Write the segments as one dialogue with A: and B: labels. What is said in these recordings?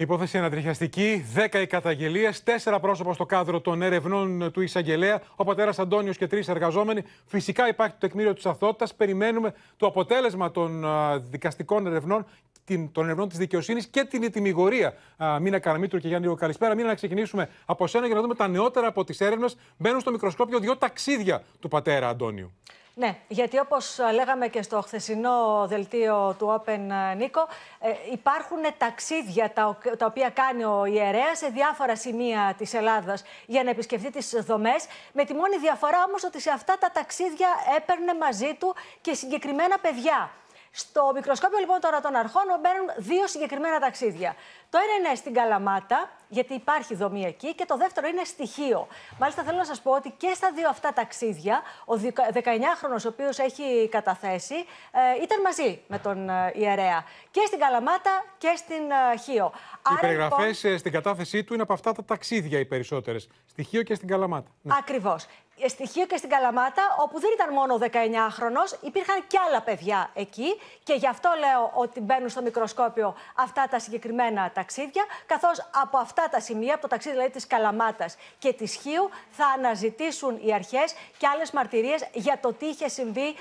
A: Υπόθεση ανατριχιαστική, δέκα οι καταγγελίε, τέσσερα πρόσωπα στο κάδρο των ερευνών του εισαγγελέα, ο πατέρας Αντώνιος και τρεις εργαζόμενοι. Φυσικά υπάρχει το τεκμήριο της αθότητας. Περιμένουμε το αποτέλεσμα των δικαστικών ερευνών, των ερευνών της δικαιοσύνης και την ετοιμιγορία. Μίνα Καραμίτρου και Γιάννη Λίγο, καλησπέρα. Μίνα, να ξεκινήσουμε από σένα για να δούμε τα νεότερα από τις έρευνες. Μπαίνουν στο μικροσκόπιο δύο ταξίδια του πατέρα Αντώνιου.
B: Ναι, γιατί όπως ε, λέγαμε και στο χθεσινό δελτίο του Open, ε, Νίκο, ε, υπάρχουν ταξίδια τα οποία κάνει ο ιερέας σε διάφορα σημεία της Ελλάδας για να επισκεφθεί τις δομές, με τη μόνη διαφορά όμως ότι σε αυτά τα ταξίδια έπαιρνε μαζί του και συγκεκριμένα παιδιά. Στο μικροσκόπιο λοιπόν τώρα των αρχών μπαίνουν δύο συγκεκριμένα ταξίδια. Το ένα είναι στην Καλαμάτα, γιατί υπάρχει δομή εκεί, και το δεύτερο είναι στοιχείο. Μάλιστα, θέλω να σας πω ότι και στα δύο αυτά ταξίδια, ο 19χρονο, ο οποίος έχει καταθέσει, ε, ήταν μαζί με τον ε, ιερέα. Και στην Καλαμάτα και στην ε, Χίο.
A: Οι περιγραφέ λοιπόν... στην κατάθεσή του είναι από αυτά τα ταξίδια οι περισσότερες. Στοιχείο και στην Καλαμάτα.
B: Ναι. Ακριβώς στοιχείο και στην Καλαμάτα, όπου δεν ήταν μόνο 19χρονο, υπήρχαν και άλλα παιδιά εκεί. Και γι' αυτό λέω ότι μπαίνουν στο μικροσκόπιο αυτά τα συγκεκριμένα ταξίδια, καθώς από αυτά τα σημεία, από το ταξίδι δηλαδή της Καλαμάτας και της Χίου, θα αναζητήσουν οι αρχές και άλλες μαρτυρίες για το τι είχε συμβεί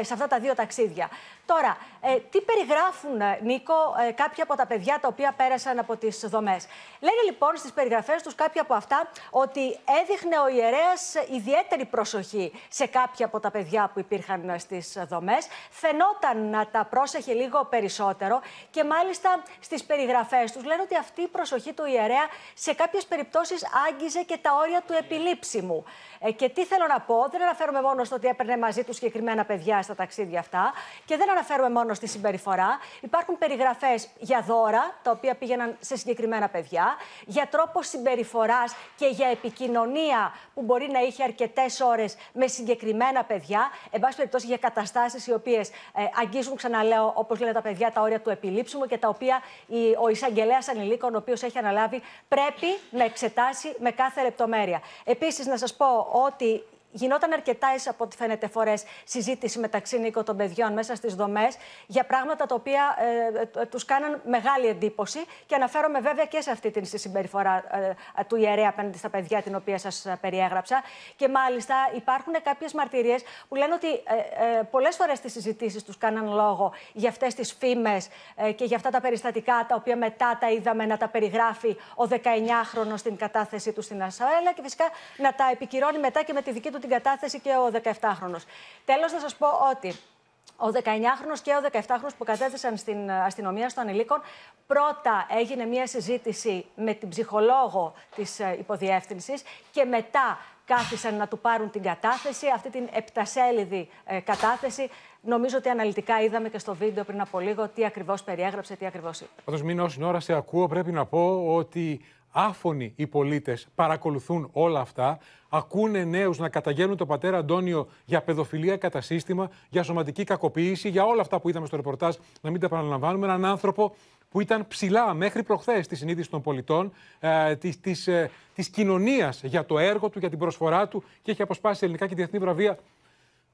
B: ε, σε αυτά τα δύο ταξίδια. Τώρα, ε, τι περιγράφουν, ε, Νίκο, ε, κάποια από τα παιδιά τα οποία πέρασαν από τις δομές. Λένε λοιπόν στις περιγραφές τους κάποια από αυτά ότι έδειχνε ο ιερέας ιδιαίτερη ιδιαίτερη προσοχή σε κάποια από τα παιδιά που υπήρχαν ε, στις ε, δομές. Φαινόταν να τα πρόσεχε λίγο περισσότερο και μάλιστα στις περιγραφές τους λένε ότι αυτή η προσοχή του ιερέα σε κάποιες περιπτώσεις άγγιζε και τα όρια του επιλήψιμου. Ε, και τι θέλω να πω, δεν αναφέρομαι μόνο στο ότι έπαιρνε μαζί του συγκεκριμένα παιδιά στα ταξίδια αυτά και δεν αναφέρομαι μόνο στη συμπεριφορά. Υπάρχουν περιγραφές για δώρα, τα οποία πήγαιναν σε συγκεκριμένα παιδιά, για τρόπος συμπεριφοράς και για επικοινωνία που μπορεί να είχε αρκετά αρκετές ώρες με συγκεκριμένα παιδιά. Εν πάση περιπτώσει, για καταστάσεις οι οποίες ε, αγγίζουν, ξαναλέω, όπως λένε τα παιδιά, τα όρια του επιλήψιμου και τα οποία ο εισαγγελέας ανηλίκων, ο οποίος έχει αναλάβει, πρέπει να εξετάσει με κάθε λεπτομέρεια. Επίσης, να σας πω ότι γινόταν αρκετά εις από ό,τι φαίνεται φορές συζήτηση μεταξύ Νίκο των παιδιών μέσα στις δομές για πράγματα τα οποία ε, ε τους κάναν μεγάλη εντύπωση. Και αναφέρομαι βέβαια και σε αυτή την συμπεριφορά ε, του ιερέα απέναντι στα παιδιά, την οποία σας ε, περιέγραψα. Και μάλιστα υπάρχουν κάποιες μαρτυρίες που λένε ότι ε, ε, πολλές φορές τις συζητήσεις τους κάναν λόγο για αυτές τις φήμες και για αυτά τα περιστατικά τα οποία μετά τα είδαμε να τα περιγράφει ο 19χρονο στην κατάθεσή του στην Ασαέλα και φυσικά να τα επικυρώνει μετά και με τη δική του την κατάθεση και ο 17χρονο. Τέλος, θα σας πω ότι ο 19 χρονο και ο 17 χρονο που κατέθεσαν στην αστυνομία στο ανηλίκων, πρώτα έγινε μια συζήτηση με την ψυχολόγο της ε, υποδιεύθυνσης και μετά κάθισαν να του πάρουν την κατάθεση, αυτή την επτασέλιδη ε, κατάθεση. Νομίζω ότι αναλυτικά είδαμε και στο βίντεο πριν από λίγο τι ακριβώς περιέγραψε, τι ακριβώς. είπε.
A: Πάντως, μην ώρα σε ακούω πρέπει να πω ότι άφωνοι οι πολίτες παρακολουθούν όλα αυτά, ακούνε νέους να καταγγέλνουν τον πατέρα Αντώνιο για παιδοφιλία κατά σύστημα, για σωματική κακοποίηση, για όλα αυτά που είδαμε στο ρεπορτάζ, να μην τα επαναλαμβάνουμε. Έναν άνθρωπο που ήταν ψηλά μέχρι προχθές στη συνείδηση των πολιτών, τη ε, της, ε, κοινωνίας για το έργο του, για την προσφορά του και έχει αποσπάσει ελληνικά και διεθνή βραβεία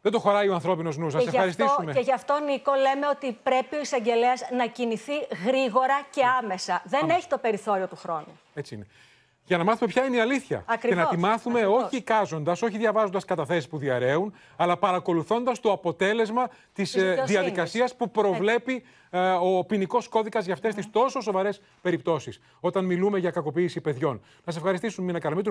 A: δεν το χωράει ο ανθρώπινος νους. σα ευχαριστήσουμε. και γι'
B: αυτό, Νίκο, λέμε ότι πρέπει ο εισαγγελέας να κινηθεί γρήγορα και ναι. άμεσα. Δεν έχει το περιθώριο του χρόνου.
A: Έτσι είναι. Για να μάθουμε ποια είναι η αλήθεια. Ακριβώς. Και να τη μάθουμε όχι κάζοντας, όχι διαβάζοντας καταθέσεις που διαραίουν, αλλά παρακολουθώντας το αποτέλεσμα της ε, διαδικασίας που προβλέπει ε, ο ποινικός κώδικας για αυτές τις ναι. τόσο σοβαρές περιπτώσεις. Όταν μιλούμε για κακοποίηση παιδιών. Να σε ευχαριστήσουμε, Μίνα Καρμίτρου.